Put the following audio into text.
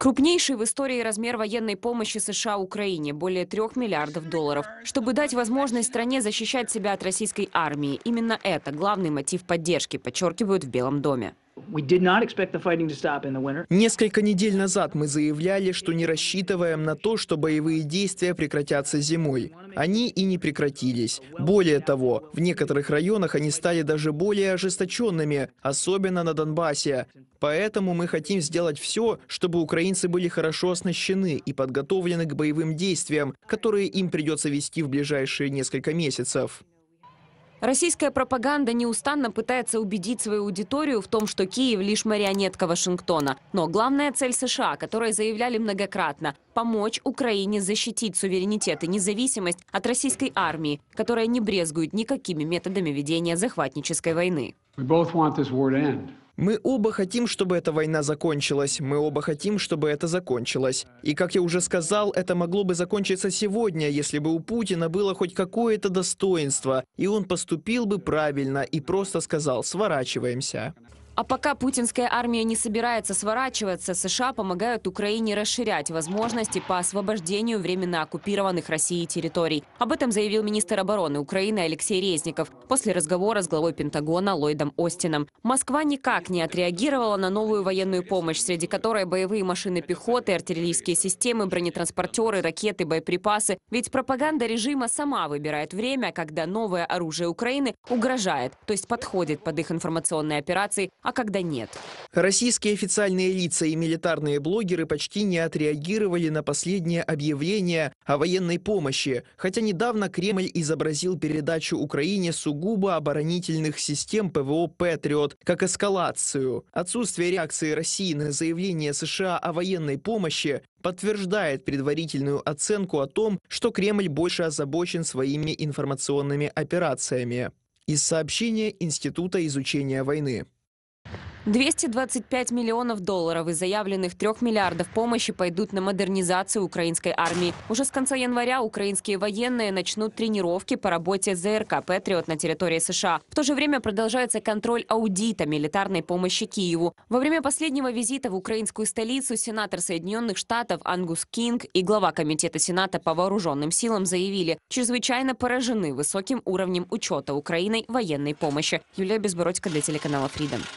Крупнейший в истории размер военной помощи США Украине – более трех миллиардов долларов. Чтобы дать возможность стране защищать себя от российской армии, именно это главный мотив поддержки, подчеркивают в Белом доме. Несколько недель назад мы заявляли, что не рассчитываем на то, что боевые действия прекратятся зимой. Они и не прекратились. Более того, в некоторых районах они стали даже более ожесточенными, особенно на Донбассе. Поэтому мы хотим сделать все, чтобы украинцы были хорошо оснащены и подготовлены к боевым действиям, которые им придется вести в ближайшие несколько месяцев. Российская пропаганда неустанно пытается убедить свою аудиторию в том, что Киев лишь марионетка Вашингтона. Но главная цель США, которую заявляли многократно – помочь Украине защитить суверенитет и независимость от российской армии, которая не брезгует никакими методами ведения захватнической войны. Мы оба хотим, чтобы эта война закончилась, мы оба хотим, чтобы это закончилось. И, как я уже сказал, это могло бы закончиться сегодня, если бы у Путина было хоть какое-то достоинство, и он поступил бы правильно и просто сказал «сворачиваемся». А пока путинская армия не собирается сворачиваться, США помогают Украине расширять возможности по освобождению временно оккупированных Россией территорий. Об этом заявил министр обороны Украины Алексей Резников после разговора с главой Пентагона Ллойдом Остином. Москва никак не отреагировала на новую военную помощь, среди которой боевые машины пехоты, артиллерийские системы, бронетранспортеры, ракеты, боеприпасы. Ведь пропаганда режима сама выбирает время, когда новое оружие Украины угрожает, то есть подходит под их информационные операции, а когда нет. Российские официальные лица и милитарные блогеры почти не отреагировали на последнее объявление о военной помощи, хотя недавно Кремль изобразил передачу Украине сугубо оборонительных систем ПВО «Патриот» как эскалацию. Отсутствие реакции России на заявление США о военной помощи подтверждает предварительную оценку о том, что Кремль больше озабочен своими информационными операциями. Из сообщения Института изучения войны. 225 миллионов долларов из заявленных 3 миллиардов помощи пойдут на модернизацию украинской армии. Уже с конца января украинские военные начнут тренировки по работе ЗРК «Патриот» на территории США. В то же время продолжается контроль аудита милитарной помощи Киеву. Во время последнего визита в украинскую столицу сенатор Соединенных Штатов Ангус Кинг и глава Комитета Сената по вооруженным силам заявили, чрезвычайно поражены высоким уровнем учета Украиной военной помощи. Юлия Безбородько для телеканала Freedom.